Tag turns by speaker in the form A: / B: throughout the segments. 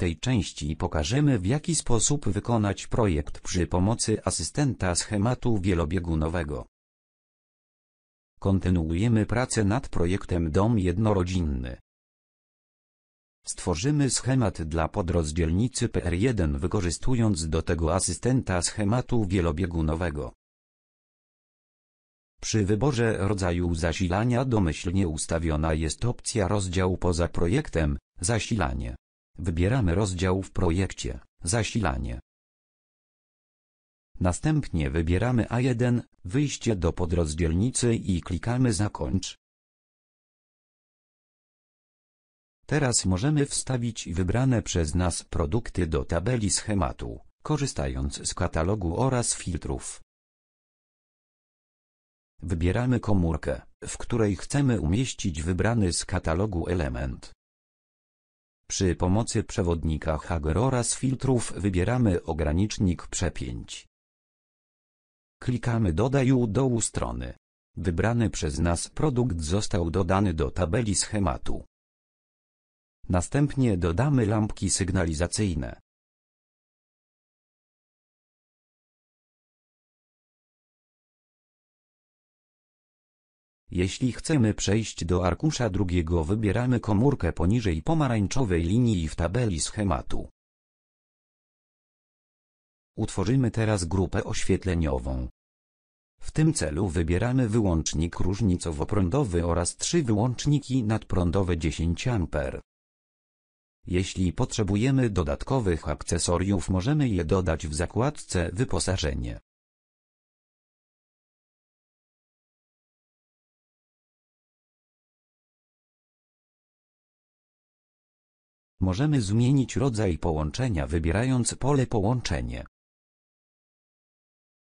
A: tej części pokażemy w jaki sposób wykonać projekt przy pomocy asystenta schematu wielobiegunowego. Kontynuujemy pracę nad projektem Dom jednorodzinny. Stworzymy schemat dla podrozdzielnicy PR1 wykorzystując do tego asystenta schematu wielobiegunowego. Przy wyborze rodzaju zasilania domyślnie ustawiona jest opcja rozdział poza projektem, zasilanie. Wybieramy rozdział w projekcie Zasilanie. Następnie wybieramy A1, wyjście do podrozdzielnicy i klikamy Zakończ. Teraz możemy wstawić wybrane przez nas produkty do tabeli schematu, korzystając z katalogu oraz filtrów. Wybieramy komórkę, w której chcemy umieścić wybrany z katalogu element. Przy pomocy przewodnika Hager oraz filtrów wybieramy ogranicznik przepięć. Klikamy Dodaj u dołu strony. Wybrany przez nas produkt został
B: dodany do tabeli schematu. Następnie dodamy lampki sygnalizacyjne. Jeśli chcemy
A: przejść do arkusza drugiego wybieramy komórkę poniżej pomarańczowej linii w tabeli schematu. Utworzymy teraz grupę oświetleniową. W tym celu wybieramy wyłącznik różnicowo-prądowy oraz trzy wyłączniki nadprądowe 10 A. Jeśli potrzebujemy
B: dodatkowych akcesoriów możemy je dodać w zakładce Wyposażenie. Możemy zmienić rodzaj połączenia wybierając pole połączenie.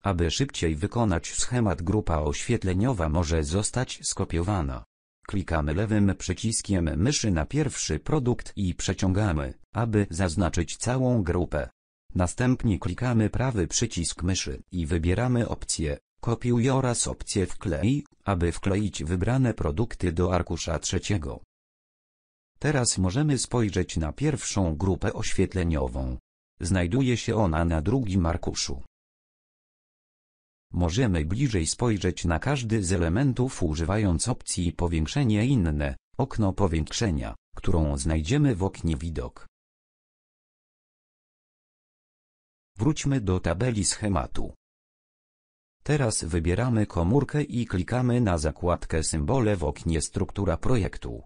A: Aby szybciej wykonać schemat grupa oświetleniowa może zostać skopiowana. Klikamy lewym przyciskiem myszy na pierwszy produkt i przeciągamy, aby zaznaczyć całą grupę. Następnie klikamy prawy przycisk myszy i wybieramy opcję Kopiuj oraz opcję Wklej, aby wkleić wybrane produkty do arkusza trzeciego. Teraz możemy spojrzeć na pierwszą grupę oświetleniową. Znajduje się ona na drugim arkuszu. Możemy bliżej spojrzeć na każdy z elementów używając opcji powiększenie inne, okno powiększenia, którą znajdziemy w oknie widok. Wróćmy do tabeli schematu. Teraz wybieramy komórkę i klikamy na zakładkę symbole w oknie struktura projektu.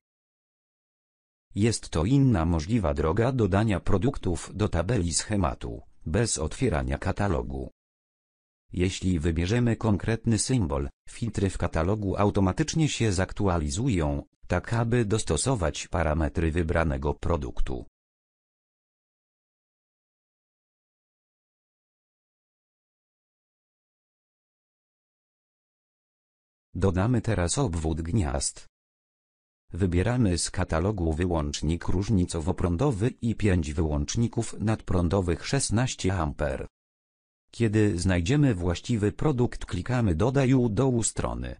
A: Jest to inna możliwa droga dodania produktów do tabeli schematu, bez otwierania katalogu. Jeśli wybierzemy konkretny symbol, filtry w katalogu automatycznie się zaktualizują,
B: tak aby dostosować parametry wybranego produktu. Dodamy teraz obwód gniazd. Wybieramy z katalogu wyłącznik różnicowo-prądowy i 5
A: wyłączników nadprądowych 16 A. Kiedy znajdziemy
B: właściwy produkt klikamy Dodaj u dołu strony.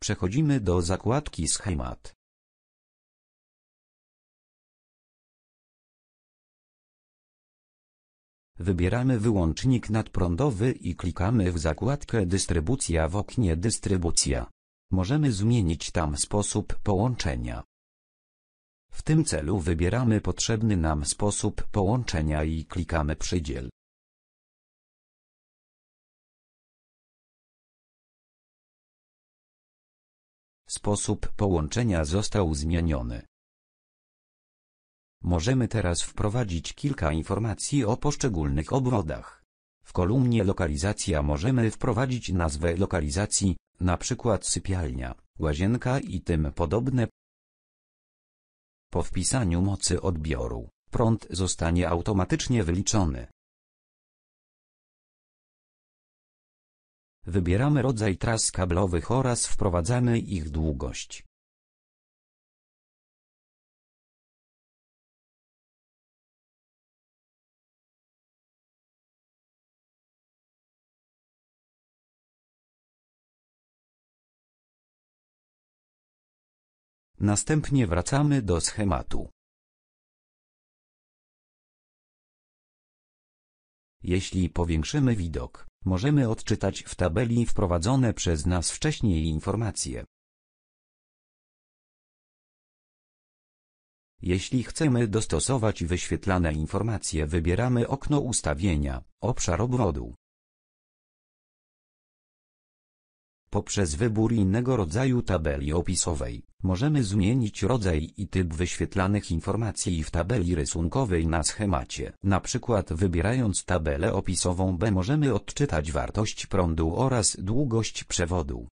B: Przechodzimy do zakładki Schemat. Wybieramy wyłącznik nadprądowy i klikamy w zakładkę Dystrybucja w oknie Dystrybucja.
A: Możemy zmienić tam sposób połączenia. W
B: tym celu wybieramy potrzebny nam sposób połączenia i klikamy Przydziel. Sposób połączenia został zmieniony.
A: Możemy teraz wprowadzić kilka informacji o poszczególnych obwodach. W kolumnie lokalizacja możemy wprowadzić nazwę lokalizacji, np. sypialnia, łazienka i tym podobne. Po wpisaniu mocy odbioru, prąd zostanie automatycznie wyliczony.
B: Wybieramy rodzaj tras kablowych oraz wprowadzamy ich długość. Następnie wracamy do schematu. Jeśli powiększymy widok, możemy odczytać w tabeli wprowadzone przez nas wcześniej
A: informacje. Jeśli chcemy dostosować wyświetlane informacje wybieramy okno ustawienia, obszar obwodu, Poprzez wybór innego rodzaju tabeli opisowej, możemy zmienić rodzaj i typ wyświetlanych informacji w tabeli rysunkowej na schemacie. Na przykład wybierając tabelę
B: opisową B możemy odczytać wartość prądu oraz długość przewodu.